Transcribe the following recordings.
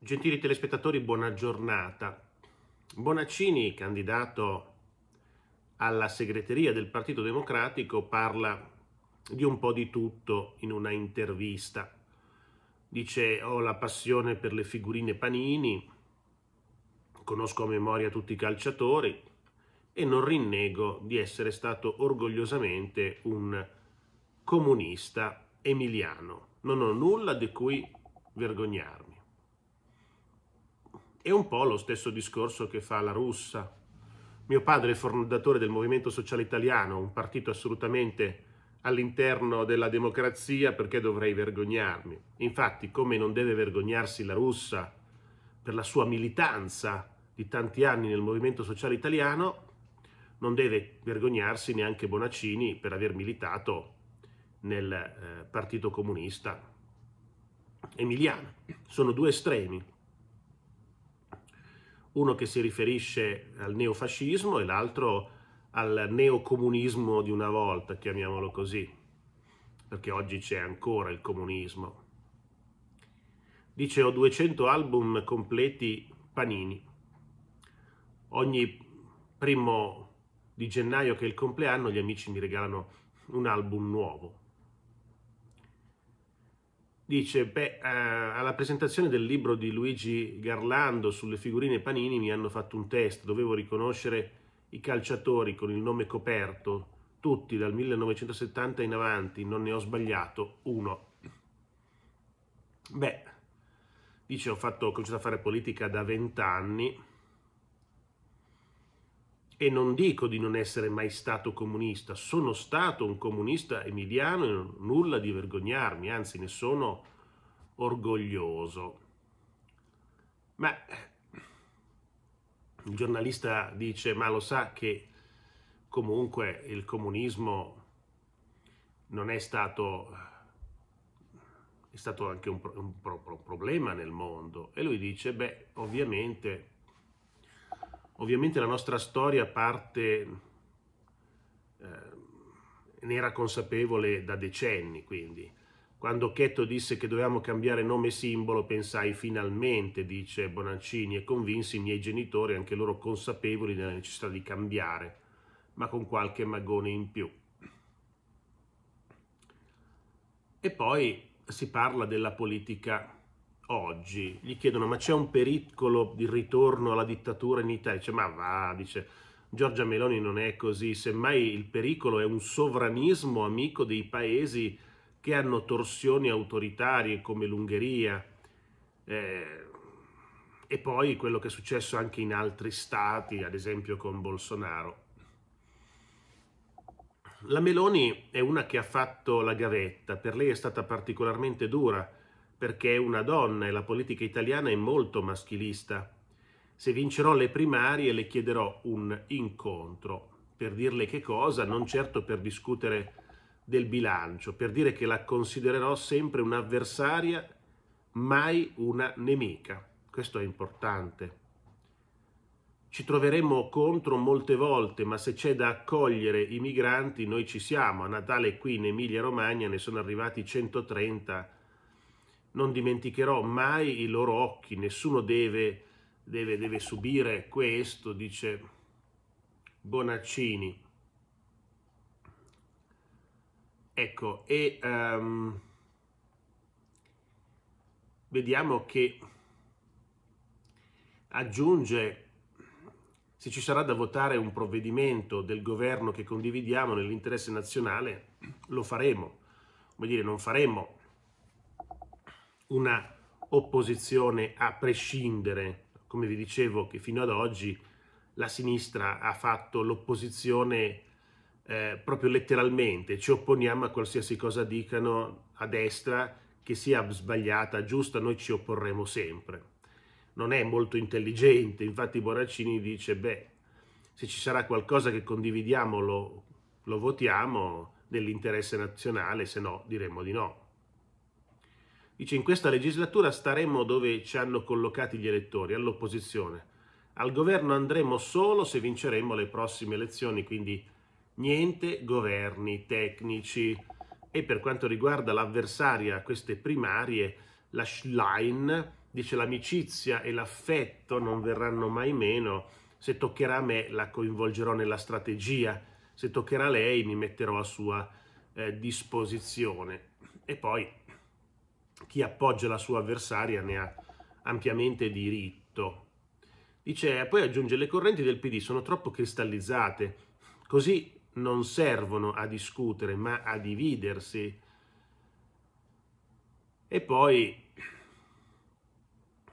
Gentili telespettatori, buona giornata. Bonaccini, candidato alla segreteria del Partito Democratico, parla di un po' di tutto in una intervista. Dice ho la passione per le figurine panini, conosco a memoria tutti i calciatori e non rinnego di essere stato orgogliosamente un comunista emiliano. Non ho nulla di cui vergognarmi. È un po' lo stesso discorso che fa la russa. Mio padre è fondatore del Movimento Sociale Italiano, un partito assolutamente all'interno della democrazia perché dovrei vergognarmi. Infatti, come non deve vergognarsi la russa per la sua militanza di tanti anni nel movimento sociale italiano, non deve vergognarsi neanche Bonaccini per aver militato nel eh, Partito Comunista Emiliano. Sono due estremi uno che si riferisce al neofascismo e l'altro al neocomunismo di una volta, chiamiamolo così, perché oggi c'è ancora il comunismo. Dice ho 200 album completi panini. Ogni primo di gennaio che è il compleanno gli amici mi regalano un album nuovo dice, beh, eh, alla presentazione del libro di Luigi Garlando sulle figurine Panini mi hanno fatto un test, dovevo riconoscere i calciatori con il nome coperto, tutti dal 1970 in avanti, non ne ho sbagliato uno. Beh, dice, ho, fatto, ho cominciato a fare politica da vent'anni e non dico di non essere mai stato comunista, sono stato un comunista emiliano e nulla di vergognarmi, anzi ne sono orgoglioso. Ma eh, il giornalista dice, ma lo sa che comunque il comunismo non è stato, è stato anche un, un, un problema nel mondo. E lui dice, beh, ovviamente Ovviamente la nostra storia parte, eh, ne era consapevole da decenni, quindi. Quando Cheto disse che dovevamo cambiare nome e simbolo, pensai finalmente, dice Bonaccini, e convinsi i miei genitori, anche loro consapevoli della necessità di cambiare, ma con qualche magone in più. E poi si parla della politica oggi gli chiedono ma c'è un pericolo di ritorno alla dittatura in Italia? Dice ma va, dice Giorgia Meloni non è così, semmai il pericolo è un sovranismo amico dei paesi che hanno torsioni autoritarie come l'Ungheria eh, e poi quello che è successo anche in altri stati, ad esempio con Bolsonaro. La Meloni è una che ha fatto la gavetta, per lei è stata particolarmente dura perché è una donna e la politica italiana è molto maschilista. Se vincerò le primarie le chiederò un incontro per dirle che cosa, non certo per discutere del bilancio, per dire che la considererò sempre un'avversaria, mai una nemica. Questo è importante. Ci troveremo contro molte volte, ma se c'è da accogliere i migranti noi ci siamo. A Natale qui in Emilia Romagna ne sono arrivati 130 non dimenticherò mai i loro occhi, nessuno deve, deve, deve subire questo, dice Bonaccini. Ecco, e um, vediamo che aggiunge se ci sarà da votare un provvedimento del governo che condividiamo nell'interesse nazionale, lo faremo. Come dire, non faremo una opposizione a prescindere, come vi dicevo che fino ad oggi la sinistra ha fatto l'opposizione eh, proprio letteralmente, ci opponiamo a qualsiasi cosa dicano a destra, che sia sbagliata, giusta, noi ci opporremo sempre. Non è molto intelligente, infatti Boraccini dice, beh, se ci sarà qualcosa che condividiamo lo, lo votiamo nell'interesse nazionale, se no diremo di no. Dice in questa legislatura staremo dove ci hanno collocati gli elettori, all'opposizione. Al governo andremo solo se vinceremo le prossime elezioni, quindi niente governi tecnici. E per quanto riguarda l'avversaria a queste primarie, la Schlein dice l'amicizia e l'affetto non verranno mai meno. Se toccherà a me la coinvolgerò nella strategia, se toccherà a lei mi metterò a sua eh, disposizione. E poi chi appoggia la sua avversaria ne ha ampiamente diritto. Dice, poi aggiunge, le correnti del PD sono troppo cristallizzate, così non servono a discutere, ma a dividersi. E poi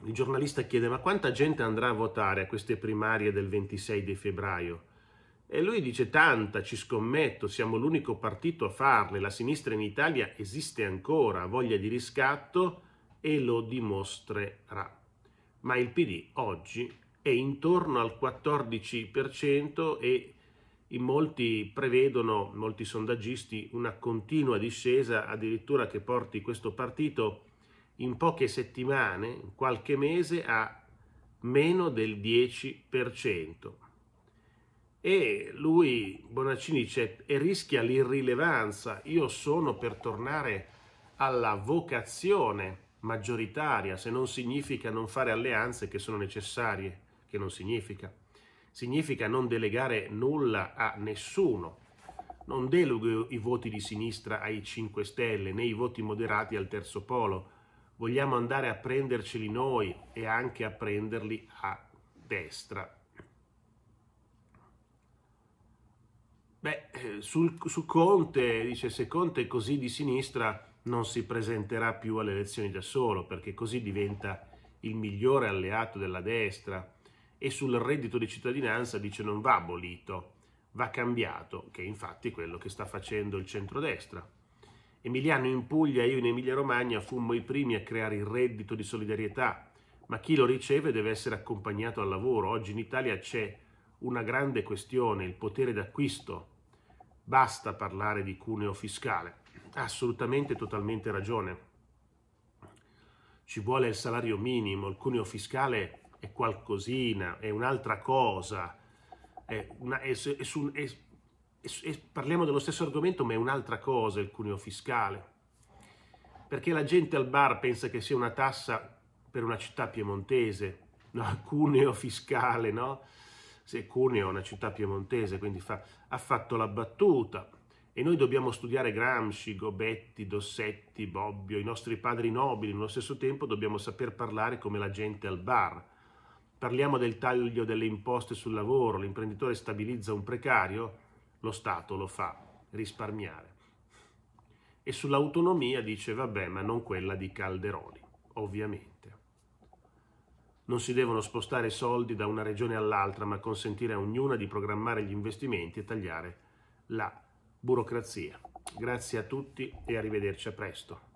il giornalista chiede, ma quanta gente andrà a votare a queste primarie del 26 di febbraio? E lui dice tanta, ci scommetto, siamo l'unico partito a farle, la sinistra in Italia esiste ancora, ha voglia di riscatto e lo dimostrerà. Ma il PD oggi è intorno al 14% e in molti prevedono, molti sondaggisti, una continua discesa addirittura che porti questo partito in poche settimane, in qualche mese, a meno del 10% e lui, Bonaccini, dice e rischia l'irrilevanza, io sono per tornare alla vocazione maggioritaria, se non significa non fare alleanze che sono necessarie, che non significa. Significa non delegare nulla a nessuno. Non delego i voti di sinistra ai 5 Stelle, né i voti moderati al terzo polo. Vogliamo andare a prenderceli noi e anche a prenderli a destra. Beh, eh, sul, su Conte, dice, se Conte è così di sinistra non si presenterà più alle elezioni da solo, perché così diventa il migliore alleato della destra. E sul reddito di cittadinanza dice non va abolito, va cambiato, che è infatti è quello che sta facendo il centrodestra. Emiliano in Puglia e io in Emilia Romagna fummo i primi a creare il reddito di solidarietà, ma chi lo riceve deve essere accompagnato al lavoro. Oggi in Italia c'è una grande questione, il potere d'acquisto Basta parlare di cuneo fiscale. Ha assolutamente, totalmente ragione. Ci vuole il salario minimo, il cuneo fiscale è qualcosina, è un'altra cosa. È una, è, è su, parliamo dello stesso argomento, ma è un'altra cosa il cuneo fiscale. Perché la gente al bar pensa che sia una tassa per una città piemontese, no? Cuneo fiscale, no? se Cuneo è una città piemontese, quindi fa, ha fatto la battuta. E noi dobbiamo studiare Gramsci, Gobetti, Dossetti, Bobbio, i nostri padri nobili, nello stesso tempo dobbiamo saper parlare come la gente al bar. Parliamo del taglio delle imposte sul lavoro, l'imprenditore stabilizza un precario, lo Stato lo fa risparmiare. E sull'autonomia dice vabbè, ma non quella di Calderoli, ovviamente. Non si devono spostare soldi da una regione all'altra, ma consentire a ognuna di programmare gli investimenti e tagliare la burocrazia. Grazie a tutti e arrivederci a presto.